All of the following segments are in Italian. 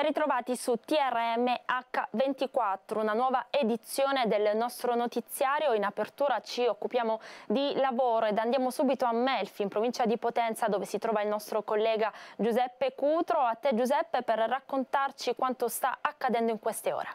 Ben ritrovati su TRM H24, una nuova edizione del nostro notiziario. In apertura ci occupiamo di lavoro ed andiamo subito a Melfi, in provincia di Potenza, dove si trova il nostro collega Giuseppe Cutro. A te Giuseppe per raccontarci quanto sta accadendo in queste ore.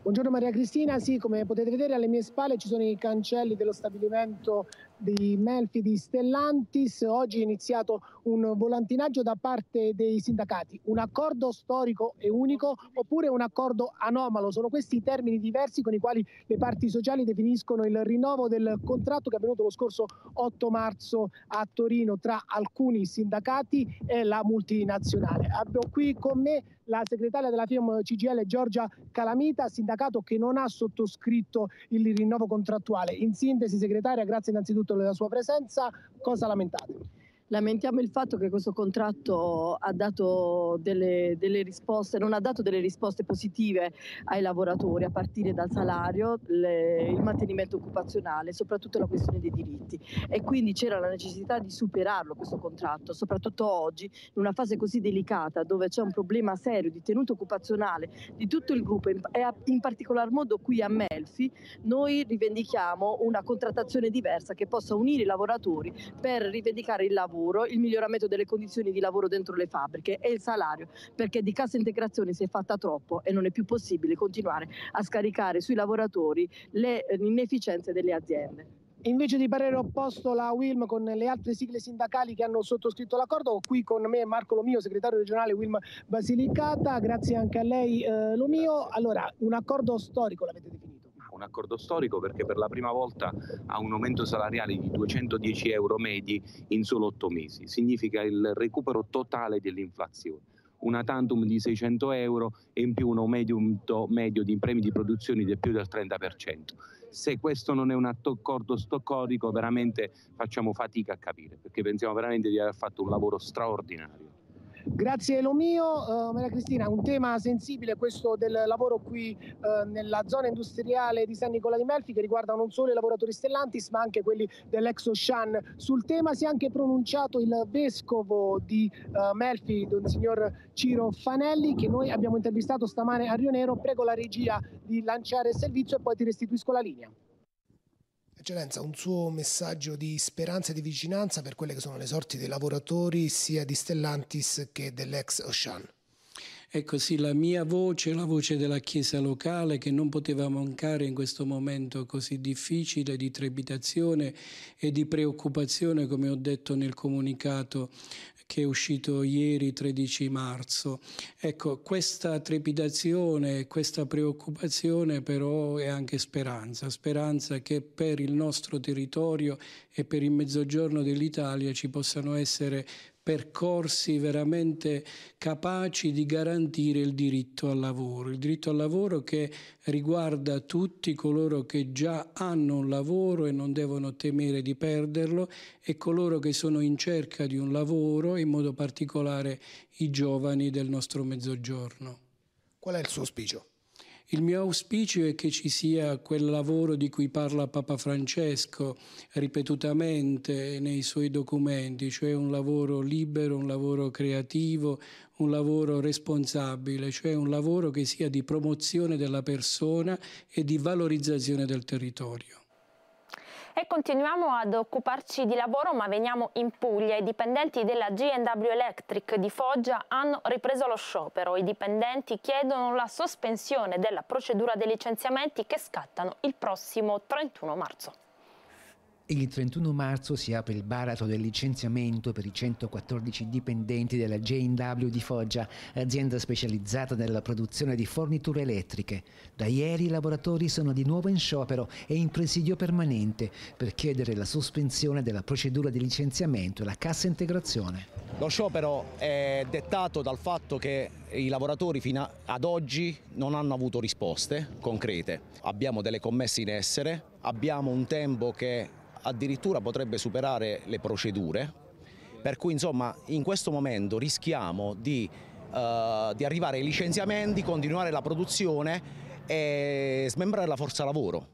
Buongiorno Maria Cristina, sì come potete vedere alle mie spalle ci sono i cancelli dello stabilimento di Melfi di Stellantis. Oggi è iniziato un volantinaggio da parte dei sindacati. Un accordo storico e unico oppure un accordo anomalo? Sono questi i termini diversi con i quali le parti sociali definiscono il rinnovo del contratto che è avvenuto lo scorso 8 marzo a Torino tra alcuni sindacati e la multinazionale. Abbiamo qui con me la segretaria della FIOM CGL Giorgia Calamita, sindacato che non ha sottoscritto il rinnovo contrattuale. In sintesi, segretaria, grazie innanzitutto soprattutto della sua presenza, cosa lamentate? lamentiamo il fatto che questo contratto ha dato delle, delle, risposte, non ha dato delle risposte positive ai lavoratori a partire dal salario, le, il mantenimento occupazionale, soprattutto la questione dei diritti e quindi c'era la necessità di superarlo questo contratto, soprattutto oggi in una fase così delicata dove c'è un problema serio di tenuta occupazionale di tutto il gruppo e in particolar modo qui a Melfi, noi rivendichiamo una contrattazione diversa che possa unire i lavoratori per rivendicare il lavoro lavoro, il miglioramento delle condizioni di lavoro dentro le fabbriche e il salario, perché di cassa integrazione si è fatta troppo e non è più possibile continuare a scaricare sui lavoratori le eh, inefficienze delle aziende. Invece di parere opposto la Wilm con le altre sigle sindacali che hanno sottoscritto l'accordo, qui con me Marco Lomio, segretario regionale Wilm Basilicata, grazie anche a lei eh, Lomio. Allora, un accordo storico l'avete definito un accordo storico perché per la prima volta ha un aumento salariale di 210 euro medi in solo 8 mesi, significa il recupero totale dell'inflazione una tantum di 600 euro e in più un aumento medio di premi di produzione di più del 30%. Se questo non è un accordo storico veramente facciamo fatica a capire perché pensiamo veramente di aver fatto un lavoro straordinario. Grazie lo mio, uh, Maria Cristina, un tema sensibile questo del lavoro qui uh, nella zona industriale di San Nicola di Melfi che riguarda non solo i lavoratori Stellantis ma anche quelli dell'ex Oshan. Sul tema si è anche pronunciato il vescovo di uh, Melfi, don signor Ciro Fanelli, che noi abbiamo intervistato stamane a Rio Nero. Prego la regia di lanciare il servizio e poi ti restituisco la linea. Eccellenza, un suo messaggio di speranza e di vicinanza per quelle che sono le sorti dei lavoratori sia di Stellantis che dell'ex Ocean. Ecco sì, la mia voce, la voce della Chiesa locale che non poteva mancare in questo momento così difficile di trepidazione e di preoccupazione, come ho detto nel comunicato che è uscito ieri 13 marzo. Ecco, questa trepidazione, questa preoccupazione però è anche speranza, speranza che per il nostro territorio e per il mezzogiorno dell'Italia ci possano essere percorsi veramente capaci di garantire il diritto al lavoro, il diritto al lavoro che riguarda tutti coloro che già hanno un lavoro e non devono temere di perderlo e coloro che sono in cerca di un lavoro, in modo particolare i giovani del nostro mezzogiorno. Qual è il suo auspicio? Il mio auspicio è che ci sia quel lavoro di cui parla Papa Francesco ripetutamente nei suoi documenti, cioè un lavoro libero, un lavoro creativo, un lavoro responsabile, cioè un lavoro che sia di promozione della persona e di valorizzazione del territorio. E continuiamo ad occuparci di lavoro ma veniamo in Puglia. I dipendenti della G&W Electric di Foggia hanno ripreso lo sciopero. I dipendenti chiedono la sospensione della procedura dei licenziamenti che scattano il prossimo 31 marzo. Il 31 marzo si apre il baratro del licenziamento per i 114 dipendenti della J&W di Foggia, azienda specializzata nella produzione di forniture elettriche. Da ieri i lavoratori sono di nuovo in sciopero e in presidio permanente per chiedere la sospensione della procedura di licenziamento e la cassa integrazione. Lo sciopero è dettato dal fatto che i lavoratori fino ad oggi non hanno avuto risposte concrete. Abbiamo delle commesse in essere, abbiamo un tempo che addirittura potrebbe superare le procedure, per cui insomma in questo momento rischiamo di, eh, di arrivare ai licenziamenti, continuare la produzione e smembrare la forza lavoro.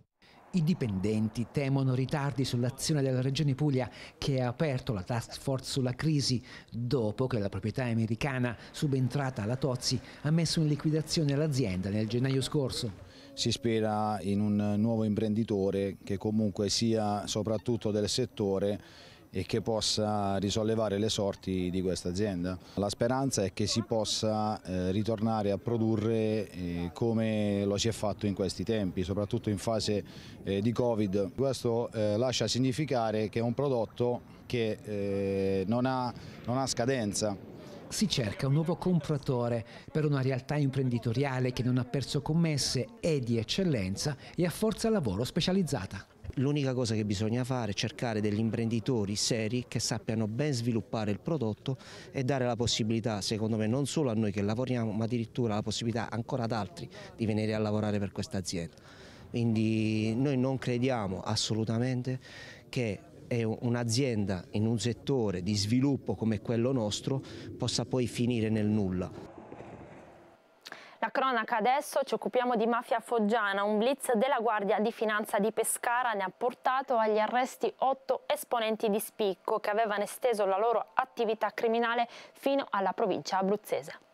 I dipendenti temono ritardi sull'azione della Regione Puglia che ha aperto la task force sulla crisi dopo che la proprietà americana subentrata alla Tozzi ha messo in liquidazione l'azienda nel gennaio scorso si spera in un nuovo imprenditore che comunque sia soprattutto del settore e che possa risollevare le sorti di questa azienda. La speranza è che si possa eh, ritornare a produrre eh, come lo si è fatto in questi tempi, soprattutto in fase eh, di Covid. Questo lascia significare che è un prodotto che non ha scadenza, si cerca un nuovo compratore per una realtà imprenditoriale che non ha perso commesse, è di eccellenza e a forza lavoro specializzata. L'unica cosa che bisogna fare è cercare degli imprenditori seri che sappiano ben sviluppare il prodotto e dare la possibilità, secondo me, non solo a noi che lavoriamo, ma addirittura la possibilità ancora ad altri di venire a lavorare per questa azienda. Quindi noi non crediamo assolutamente che e un'azienda in un settore di sviluppo come quello nostro possa poi finire nel nulla. La cronaca adesso, ci occupiamo di mafia foggiana, un blitz della Guardia di Finanza di Pescara ne ha portato agli arresti otto esponenti di spicco che avevano esteso la loro attività criminale fino alla provincia abruzzese.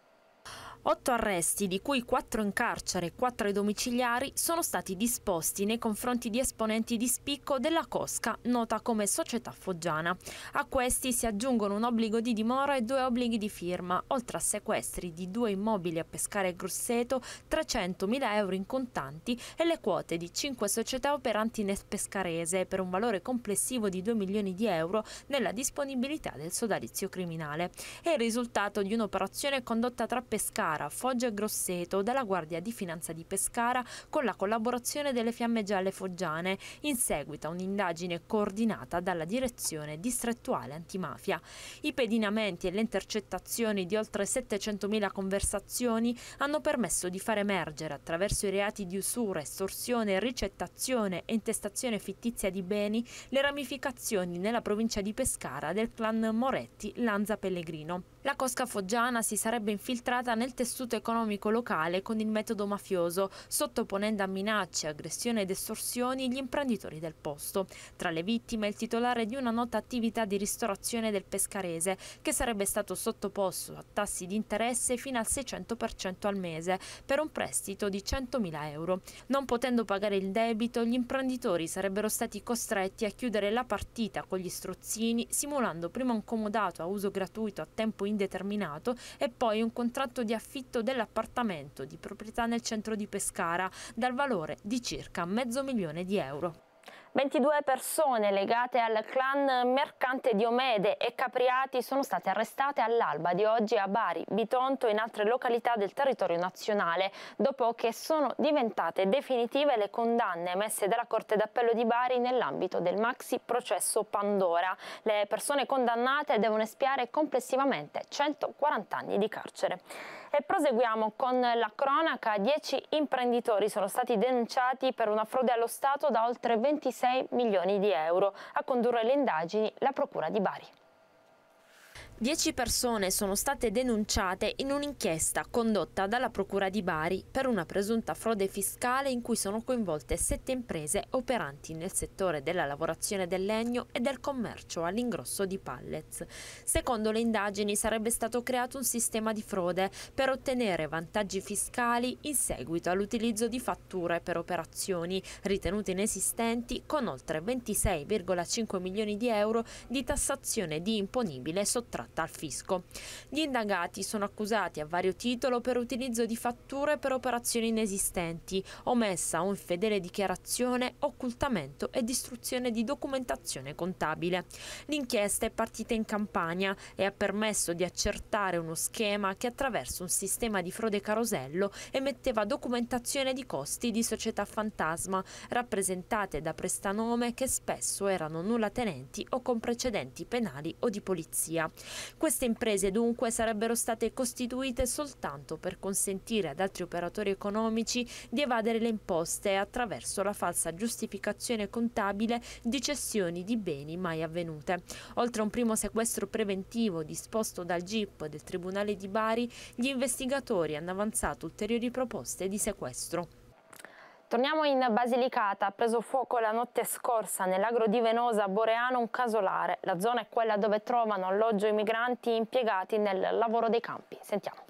Otto arresti, di cui quattro in carcere e quattro ai domiciliari, sono stati disposti nei confronti di esponenti di spicco della Cosca, nota come società foggiana. A questi si aggiungono un obbligo di dimora e due obblighi di firma, oltre a sequestri di due immobili a Pescare e Grosseto, 300.000 euro in contanti e le quote di cinque società operanti nel pescarese per un valore complessivo di 2 milioni di euro nella disponibilità del sodalizio criminale. È il risultato di un'operazione condotta tra Pescare Pescara, Foggia e Grosseto dalla Guardia di Finanza di Pescara con la collaborazione delle Fiamme Gialle Foggiane in seguito a un'indagine coordinata dalla Direzione Distrettuale Antimafia. I pedinamenti e le intercettazioni di oltre 700.000 conversazioni hanno permesso di far emergere attraverso i reati di usura, estorsione, ricettazione e intestazione fittizia di beni le ramificazioni nella provincia di Pescara del clan Moretti Lanza Pellegrino. La cosca foggiana si sarebbe infiltrata nel testamento tessuto economico locale con il metodo mafioso, sottoponendo a minacce, aggressioni ed estorsioni gli imprenditori del posto. Tra le vittime il titolare di una nota attività di ristorazione del Pescarese, che sarebbe stato sottoposto a tassi di interesse fino al 600% al mese, per un prestito di 100.000 euro. Non potendo pagare il debito, gli imprenditori sarebbero stati costretti a chiudere la partita con gli strozzini, simulando prima un comodato a uso gratuito a tempo indeterminato e poi un contratto di affitto affitto dell'appartamento di proprietà nel centro di Pescara dal valore di circa mezzo milione di euro. 22 persone legate al clan mercante Diomede e Capriati sono state arrestate all'alba di oggi a Bari, Bitonto e in altre località del territorio nazionale, dopo che sono diventate definitive le condanne emesse dalla Corte d'Appello di Bari nell'ambito del maxi processo Pandora. Le persone condannate devono espiare complessivamente 140 anni di carcere. E proseguiamo con la cronaca. Dieci imprenditori sono stati denunciati per una frode allo Stato da oltre 26 milioni di euro. A condurre le indagini la Procura di Bari. Dieci persone sono state denunciate in un'inchiesta condotta dalla Procura di Bari per una presunta frode fiscale in cui sono coinvolte sette imprese operanti nel settore della lavorazione del legno e del commercio all'ingrosso di pallets. Secondo le indagini sarebbe stato creato un sistema di frode per ottenere vantaggi fiscali in seguito all'utilizzo di fatture per operazioni ritenute inesistenti con oltre 26,5 milioni di euro di tassazione di imponibile sottratto fatta al fisco. Gli indagati sono accusati a vario titolo per utilizzo di fatture per operazioni inesistenti, omessa o infedele dichiarazione, occultamento e distruzione di documentazione contabile. L'inchiesta è partita in campagna e ha permesso di accertare uno schema che attraverso un sistema di frode carosello emetteva documentazione di costi di società fantasma rappresentate da prestanome che spesso erano nulla tenenti o con precedenti penali o di polizia. Queste imprese dunque sarebbero state costituite soltanto per consentire ad altri operatori economici di evadere le imposte attraverso la falsa giustificazione contabile di cessioni di beni mai avvenute. Oltre a un primo sequestro preventivo disposto dal GIP del Tribunale di Bari, gli investigatori hanno avanzato ulteriori proposte di sequestro. Torniamo in Basilicata. Ha preso fuoco la notte scorsa nell'agro di Venosa Boreano un casolare. La zona è quella dove trovano alloggio i migranti impiegati nel lavoro dei campi. Sentiamo.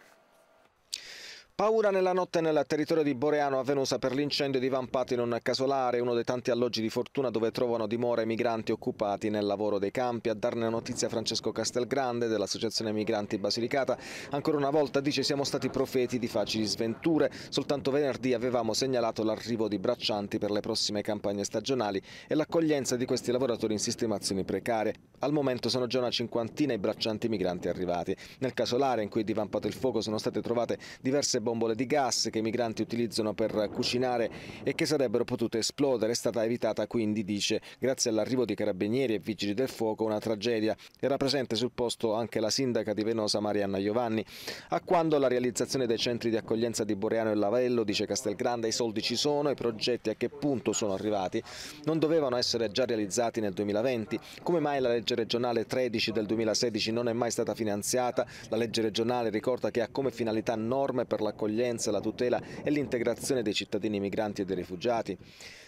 Paura nella notte nel territorio di Boreano avvenuta per l'incendio di Vampati in un casolare, uno dei tanti alloggi di fortuna dove trovano dimora i migranti occupati nel lavoro dei campi. A darne notizia Francesco Castelgrande dell'Associazione Migranti Basilicata. Ancora una volta dice siamo stati profeti di facili sventure. Soltanto venerdì avevamo segnalato l'arrivo di braccianti per le prossime campagne stagionali e l'accoglienza di questi lavoratori in sistemazioni precarie. Al momento sono già una cinquantina i braccianti migranti arrivati. Nel casolare in cui è divampato il fuoco sono state trovate diverse bombole di gas che i migranti utilizzano per cucinare e che sarebbero potute esplodere. È stata evitata quindi, dice, grazie all'arrivo di carabinieri e vigili del fuoco, una tragedia. Era presente sul posto anche la sindaca di Venosa Marianna Giovanni. A quando la realizzazione dei centri di accoglienza di Boreano e Lavello, dice Castelgrande, i soldi ci sono, i progetti a che punto sono arrivati, non dovevano essere già realizzati nel 2020. Come mai la legge regionale 13 del 2016 non è mai stata finanziata? La legge regionale ricorda che ha come finalità norme per la l'accoglienza, la tutela e l'integrazione dei cittadini migranti e dei rifugiati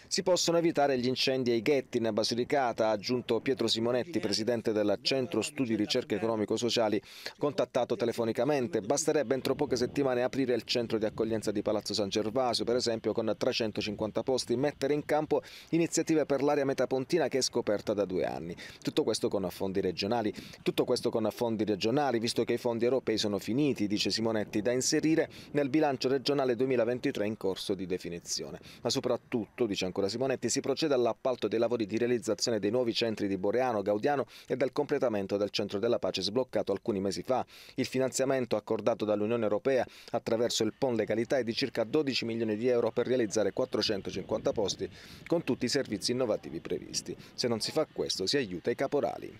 si possono evitare gli incendi ai ghetti in Basilicata, ha aggiunto Pietro Simonetti, presidente del Centro Studi Ricerche Economico-Sociali, contattato telefonicamente. Basterebbe entro poche settimane aprire il centro di accoglienza di Palazzo San Gervasio, per esempio con 350 posti, mettere in campo iniziative per l'area metapontina che è scoperta da due anni. Tutto questo con fondi regionali, tutto questo con fondi regionali, visto che i fondi europei sono finiti, dice Simonetti, da inserire nel bilancio regionale 2023 in corso di definizione. Ma soprattutto, dice ancora Procura Simonetti si procede all'appalto dei lavori di realizzazione dei nuovi centri di Boreano, Gaudiano e del completamento del Centro della Pace sbloccato alcuni mesi fa. Il finanziamento accordato dall'Unione Europea attraverso il PON Legalità è di circa 12 milioni di euro per realizzare 450 posti con tutti i servizi innovativi previsti. Se non si fa questo si aiuta i caporali.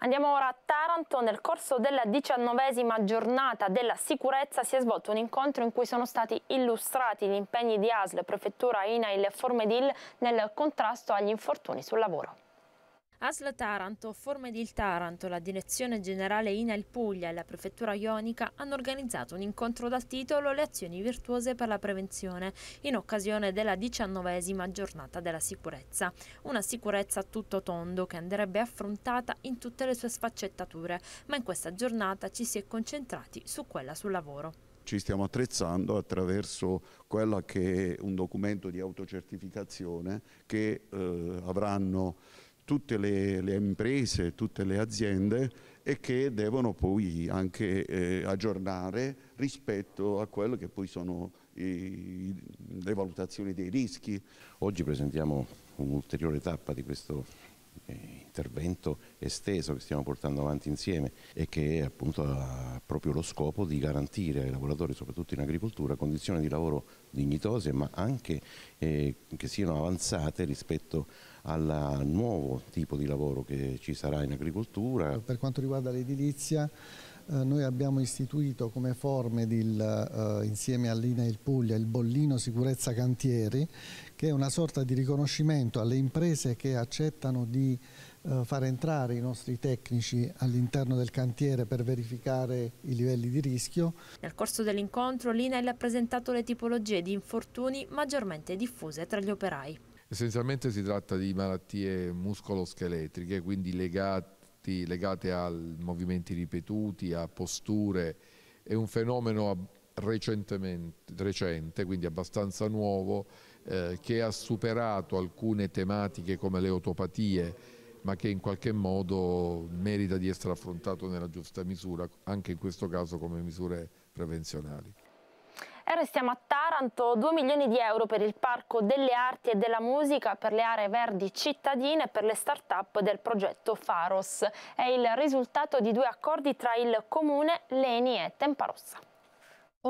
Andiamo ora a Taranto. Nel corso della diciannovesima giornata della sicurezza si è svolto un incontro in cui sono stati illustrati gli impegni di ASL, Prefettura, INAIL e Formedil nel contrasto agli infortuni sul lavoro. ASL Taranto, Forme del Taranto, la Direzione Generale INAIL Puglia e la Prefettura Ionica hanno organizzato un incontro dal titolo Le azioni virtuose per la prevenzione in occasione della diciannovesima giornata della sicurezza. Una sicurezza a tutto tondo che andrebbe affrontata in tutte le sue sfaccettature, ma in questa giornata ci si è concentrati su quella sul lavoro ci stiamo attrezzando attraverso quello che è un documento di autocertificazione che eh, avranno tutte le, le, imprese, tutte le aziende e che devono poi anche eh, aggiornare rispetto a quello che poi sono i, le valutazioni dei rischi. Oggi presentiamo un'ulteriore tappa di questo intervento esteso che stiamo portando avanti insieme e che appunto ha proprio lo scopo di garantire ai lavoratori, soprattutto in agricoltura, condizioni di lavoro dignitose ma anche eh, che siano avanzate rispetto al nuovo tipo di lavoro che ci sarà in agricoltura. Per quanto riguarda l'edilizia eh, noi abbiamo istituito come forme eh, insieme all'INAIL Puglia il bollino sicurezza cantieri che è una sorta di riconoscimento alle imprese che accettano di eh, far entrare i nostri tecnici all'interno del cantiere per verificare i livelli di rischio. Nel corso dell'incontro l'INAIL ha presentato le tipologie di infortuni maggiormente diffuse tra gli operai. Essenzialmente si tratta di malattie muscoloscheletriche, quindi legate questi legati a movimenti ripetuti, a posture, è un fenomeno recente, quindi abbastanza nuovo, eh, che ha superato alcune tematiche come le otopatie, ma che in qualche modo merita di essere affrontato nella giusta misura, anche in questo caso come misure prevenzionali. E restiamo a Taranto, 2 milioni di euro per il Parco delle Arti e della Musica per le aree verdi cittadine e per le start-up del progetto Faros. È il risultato di due accordi tra il Comune, Leni e Temparossa.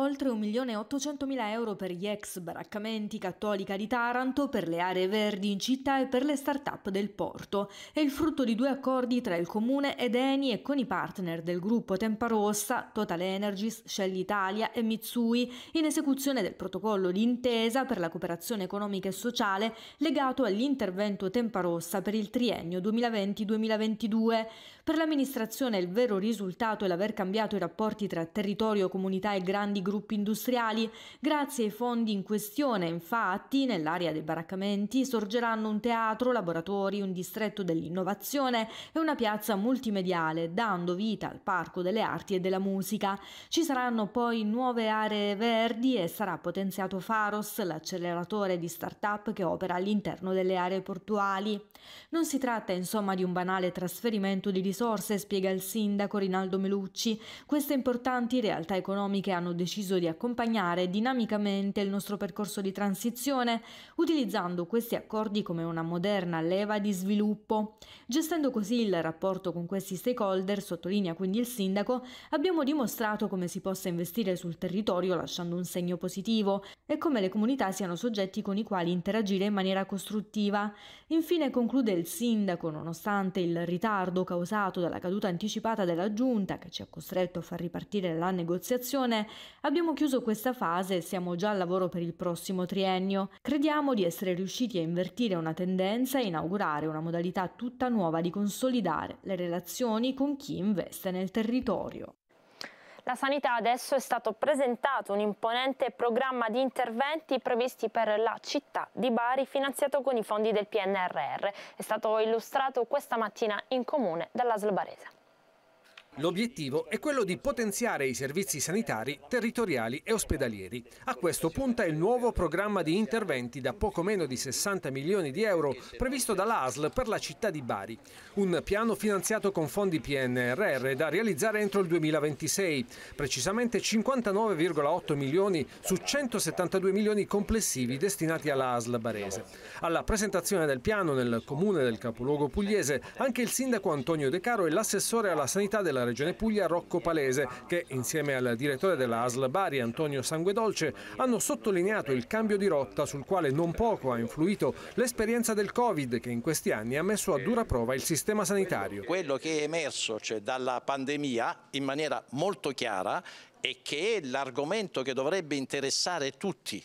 Oltre 1.800.000 euro per gli ex baraccamenti cattolica di Taranto, per le aree verdi in città e per le start-up del porto. È il frutto di due accordi tra il comune ed Eni e con i partner del gruppo Tempa Rossa, Total Energies, Shell Italia e Mitsui, in esecuzione del protocollo di intesa per la cooperazione economica e sociale legato all'intervento Tempa Rossa per il triennio 2020-2022. Per l'amministrazione il vero risultato è l'aver cambiato i rapporti tra territorio, comunità e grandi gruppi industriali. Grazie ai fondi in questione, infatti, nell'area dei baraccamenti sorgeranno un teatro, laboratori, un distretto dell'innovazione e una piazza multimediale, dando vita al Parco delle Arti e della Musica. Ci saranno poi nuove aree verdi e sarà potenziato Faros, l'acceleratore di start-up che opera all'interno delle aree portuali. Non si tratta insomma di un banale trasferimento di risorse risorse, spiega il sindaco Rinaldo Melucci, queste importanti realtà economiche hanno deciso di accompagnare dinamicamente il nostro percorso di transizione, utilizzando questi accordi come una moderna leva di sviluppo. Gestendo così il rapporto con questi stakeholder, sottolinea quindi il sindaco, abbiamo dimostrato come si possa investire sul territorio lasciando un segno positivo e come le comunità siano soggetti con i quali interagire in maniera costruttiva. Infine conclude il sindaco, nonostante il ritardo causato deteriorato dalla caduta anticipata della giunta che ci ha costretto a far ripartire la negoziazione, abbiamo chiuso questa fase e siamo già al lavoro per il prossimo triennio. Crediamo di essere riusciti a invertire una tendenza e inaugurare una modalità tutta nuova di consolidare le relazioni con chi investe nel territorio. La sanità adesso è stato presentato un imponente programma di interventi previsti per la città di Bari finanziato con i fondi del PNRR. È stato illustrato questa mattina in comune dalla Barese. L'obiettivo è quello di potenziare i servizi sanitari, territoriali e ospedalieri. A questo punta il nuovo programma di interventi da poco meno di 60 milioni di euro previsto dall'ASL per la città di Bari. Un piano finanziato con fondi PNRR da realizzare entro il 2026, precisamente 59,8 milioni su 172 milioni complessivi destinati all'ASL barese. Alla presentazione del piano nel comune del capoluogo pugliese anche il sindaco Antonio De Caro e l'assessore alla sanità della Regione Puglia Rocco Palese che insieme al direttore della ASL Bari Antonio Sanguedolce hanno sottolineato il cambio di rotta sul quale non poco ha influito l'esperienza del Covid che in questi anni ha messo a dura prova il sistema sanitario. Quello che è emerso cioè, dalla pandemia in maniera molto chiara e che è l'argomento che dovrebbe interessare tutti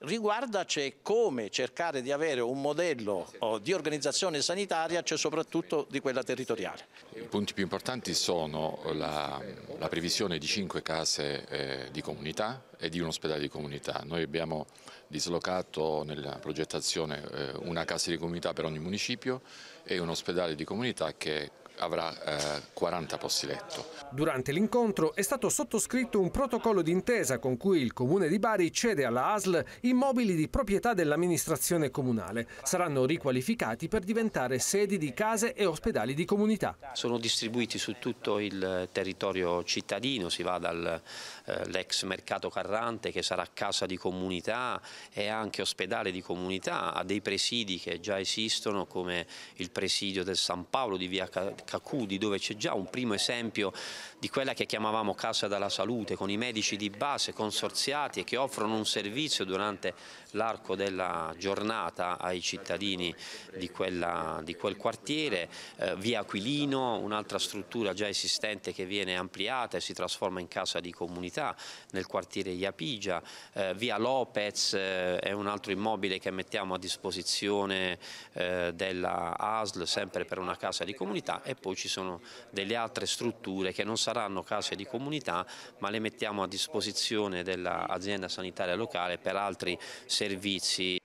riguardaci come cercare di avere un modello oh, di organizzazione sanitaria, cioè soprattutto di quella territoriale. I punti più importanti sono la, la previsione di cinque case eh, di comunità e di un ospedale di comunità. Noi abbiamo dislocato nella progettazione eh, una casa di comunità per ogni municipio e un ospedale di comunità che avrà eh, 40 posti letto. Durante l'incontro è stato sottoscritto un protocollo d'intesa con cui il Comune di Bari cede alla ASL immobili di proprietà dell'amministrazione comunale. Saranno riqualificati per diventare sedi di case e ospedali di comunità. Sono distribuiti su tutto il territorio cittadino, si va dall'ex eh, mercato Carrante che sarà casa di comunità e anche ospedale di comunità, a dei presidi che già esistono come il presidio del San Paolo di via Cacudi dove c'è già un primo esempio di quella che chiamavamo Casa della Salute, con i medici di base consorziati e che offrono un servizio durante l'arco della giornata ai cittadini di, quella, di quel quartiere, eh, via Aquilino, un'altra struttura già esistente che viene ampliata e si trasforma in casa di comunità nel quartiere Iapigia, eh, via Lopez eh, è un altro immobile che mettiamo a disposizione eh, della ASL sempre per una casa di comunità e poi ci sono delle altre strutture che non saranno case di comunità ma le mettiamo a disposizione dell'azienda sanitaria locale per altri servizi.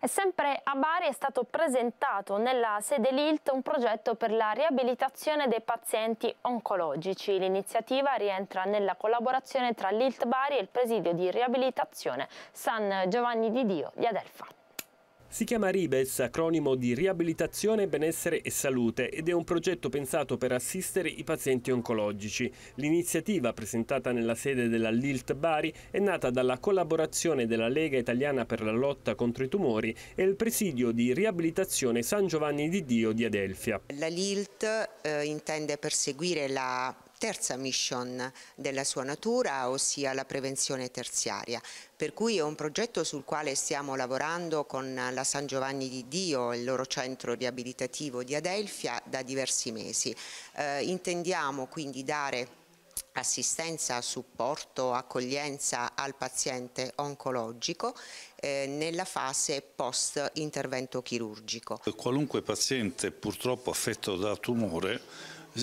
E sempre a Bari è stato presentato nella sede LILT un progetto per la riabilitazione dei pazienti oncologici. L'iniziativa rientra nella collaborazione tra LILT Bari e il presidio di riabilitazione San Giovanni di Dio di Adelfa. Si chiama RIBES, acronimo di Riabilitazione, Benessere e Salute, ed è un progetto pensato per assistere i pazienti oncologici. L'iniziativa, presentata nella sede della LILT Bari, è nata dalla collaborazione della Lega Italiana per la lotta contro i tumori e il presidio di riabilitazione San Giovanni di Dio di Adelfia. La LILT eh, intende perseguire la terza mission della sua natura, ossia la prevenzione terziaria. Per cui è un progetto sul quale stiamo lavorando con la San Giovanni di Dio, il loro centro riabilitativo di Adelfia, da diversi mesi. Eh, intendiamo quindi dare assistenza, supporto, accoglienza al paziente oncologico eh, nella fase post intervento chirurgico. Qualunque paziente purtroppo affetto da tumore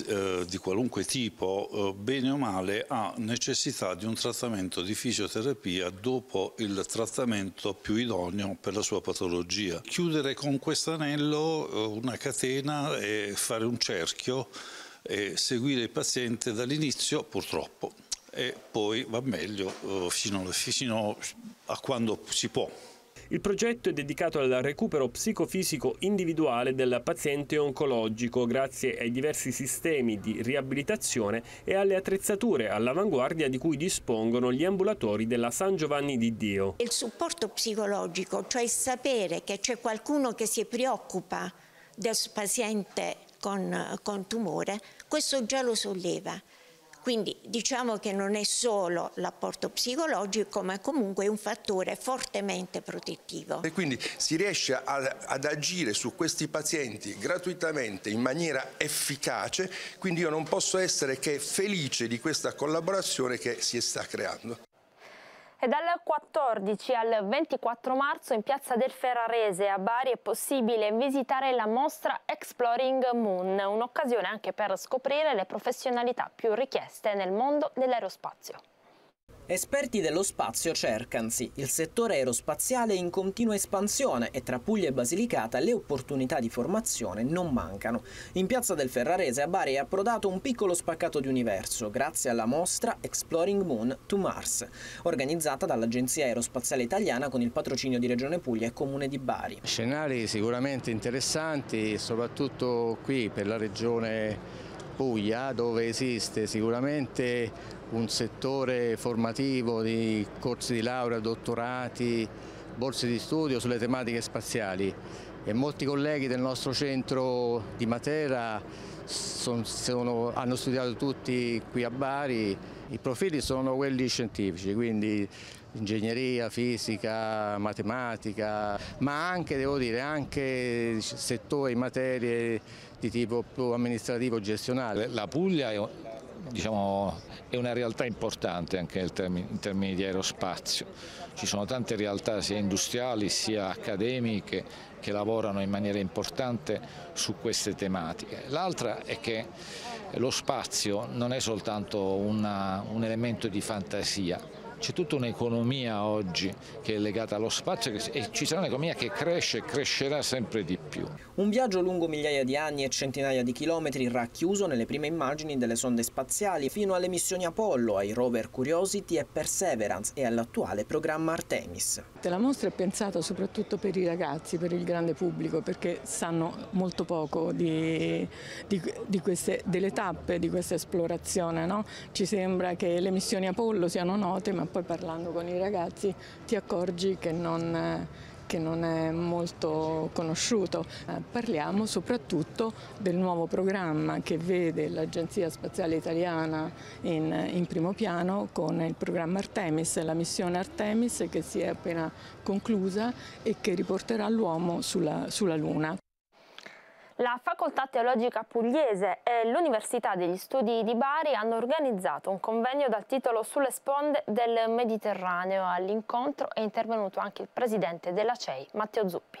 eh, di qualunque tipo, eh, bene o male, ha necessità di un trattamento di fisioterapia dopo il trattamento più idoneo per la sua patologia. Chiudere con quest'anello eh, una catena e fare un cerchio e seguire il paziente dall'inizio, purtroppo, e poi va meglio eh, fino, fino a quando si può. Il progetto è dedicato al recupero psicofisico individuale del paziente oncologico grazie ai diversi sistemi di riabilitazione e alle attrezzature all'avanguardia di cui dispongono gli ambulatori della San Giovanni di Dio. Il supporto psicologico, cioè sapere che c'è qualcuno che si preoccupa del paziente con, con tumore, questo già lo solleva. Quindi diciamo che non è solo l'apporto psicologico ma comunque è un fattore fortemente protettivo. E quindi si riesce a, ad agire su questi pazienti gratuitamente in maniera efficace, quindi io non posso essere che felice di questa collaborazione che si sta creando. E dal 14 al 24 marzo in Piazza del Ferrarese a Bari è possibile visitare la mostra Exploring Moon, un'occasione anche per scoprire le professionalità più richieste nel mondo dell'aerospazio. Esperti dello spazio cercansi. Il settore aerospaziale è in continua espansione e tra Puglia e Basilicata le opportunità di formazione non mancano. In piazza del Ferrarese a Bari è approdato un piccolo spaccato di universo grazie alla mostra Exploring Moon to Mars, organizzata dall'Agenzia Aerospaziale Italiana con il patrocinio di Regione Puglia e Comune di Bari. Scenari sicuramente interessanti, soprattutto qui per la Regione Puglia dove esiste sicuramente un settore formativo di corsi di laurea, dottorati, borse di studio sulle tematiche spaziali e molti colleghi del nostro centro di Matera sono, sono, hanno studiato tutti qui a Bari, i profili sono quelli scientifici, quindi ingegneria, fisica, matematica, ma anche, devo dire, anche settori, materie di tipo più amministrativo gestionale. La Puglia diciamo, è una realtà importante anche in termini di aerospazio. Ci sono tante realtà sia industriali sia accademiche che lavorano in maniera importante su queste tematiche. L'altra è che lo spazio non è soltanto una, un elemento di fantasia, c'è tutta un'economia oggi che è legata allo spazio e ci sarà un'economia che cresce e crescerà sempre di più. Un viaggio lungo migliaia di anni e centinaia di chilometri racchiuso nelle prime immagini delle sonde spaziali fino alle missioni Apollo, ai rover Curiosity e Perseverance e all'attuale programma Artemis. La mostra è pensata soprattutto per i ragazzi, per il grande pubblico, perché sanno molto poco di, di, di queste, delle tappe di questa esplorazione. No? Ci sembra che le missioni Apollo siano note, ma poi parlando con i ragazzi ti accorgi che non, eh, che non è molto conosciuto. Eh, parliamo soprattutto del nuovo programma che vede l'Agenzia Spaziale Italiana in, in, primo piano con il programma Artemis, la missione Artemis che si è appena conclusa e che riporterà l'uomo sulla, sulla Luna. La Facoltà Teologica Pugliese e l'Università degli Studi di Bari hanno organizzato un convegno dal titolo Sulle sponde del Mediterraneo. All'incontro è intervenuto anche il presidente della CEI, Matteo Zuppi.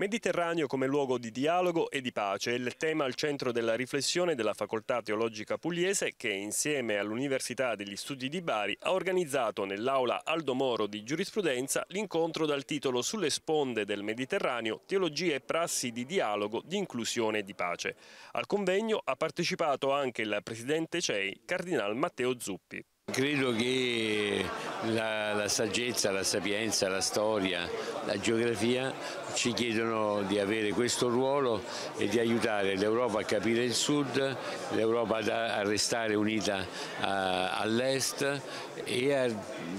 Mediterraneo come luogo di dialogo e di pace è il tema al centro della riflessione della Facoltà Teologica Pugliese che insieme all'Università degli Studi di Bari ha organizzato nell'aula Aldo Moro di giurisprudenza l'incontro dal titolo Sulle sponde del Mediterraneo, teologie e prassi di dialogo, di inclusione e di pace. Al convegno ha partecipato anche il presidente CEI, Cardinal Matteo Zuppi. Credo che la, la, saggezza, la sapienza, la storia, la geografia ci chiedono di avere questo ruolo e di aiutare l'Europa a capire il Sud, l'Europa a restare unita all'Est e a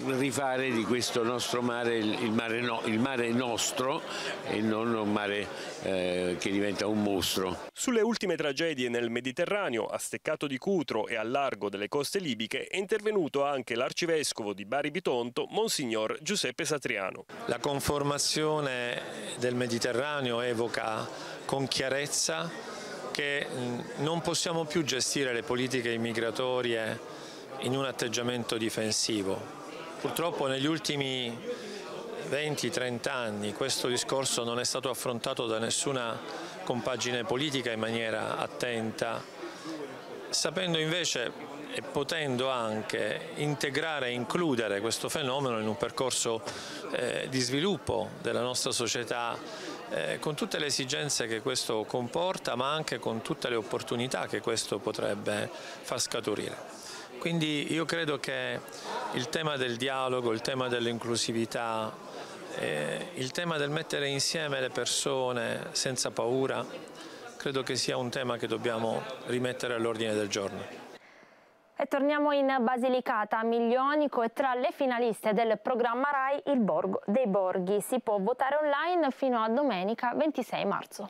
rifare di questo nostro mare il mare, no, il mare nostro e non un mare eh, che diventa un mostro. Sulle ultime tragedie nel Mediterraneo, a Steccato di Cutro e a largo delle coste libiche, è intervenuto voluto anche l'arcivescovo di Bari Bitonto, Monsignor Giuseppe Satriano. La conformazione del Mediterraneo evoca con chiarezza che non possiamo più gestire le politiche immigratorie in un atteggiamento difensivo. Purtroppo negli ultimi 20-30 anni questo discorso non è stato affrontato da nessuna compagine politica in maniera attenta, sapendo invece e potendo anche integrare e includere questo fenomeno in un percorso eh, di sviluppo della nostra società eh, con tutte le esigenze che questo comporta ma anche con tutte le opportunità che questo potrebbe far scaturire. Quindi io credo che il tema del dialogo, il tema dell'inclusività, eh, il tema del mettere insieme le persone senza paura, credo che sia un tema che dobbiamo rimettere all'ordine del giorno. E torniamo in Basilicata, Miglionico è tra le finaliste del programma RAI Il Borgo dei Borghi. Si può votare online fino a domenica 26 marzo.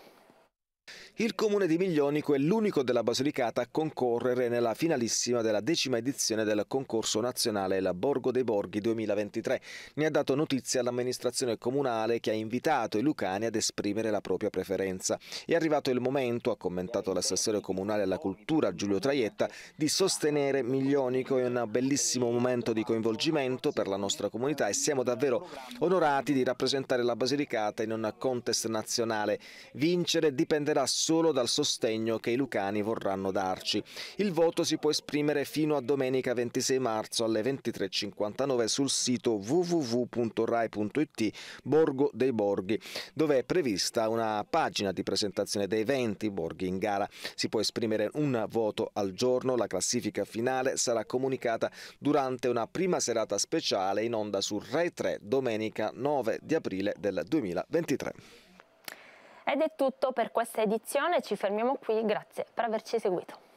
Il comune di Miglionico è l'unico della Basilicata a concorrere nella finalissima della decima edizione del concorso nazionale La Borgo dei Borghi 2023. Ne ha dato notizia l'amministrazione comunale che ha invitato i lucani ad esprimere la propria preferenza. È arrivato il momento, ha commentato l'assessore comunale alla cultura Giulio Traietta, di sostenere Miglionico È un bellissimo momento di coinvolgimento per la nostra comunità e siamo davvero onorati di rappresentare la Basilicata in un contest nazionale. Vincere dipenderà solo solo dal sostegno che i lucani vorranno darci. Il voto si può esprimere fino a domenica 26 marzo alle 23.59 sul sito www.rai.it Borgo dei Borghi, dove è prevista una pagina di presentazione dei 20 borghi in gara. Si può esprimere un voto al giorno, la classifica finale sarà comunicata durante una prima serata speciale in onda su Rai 3 domenica 9 di aprile del 2023. Ed è tutto per questa edizione, ci fermiamo qui, grazie per averci seguito.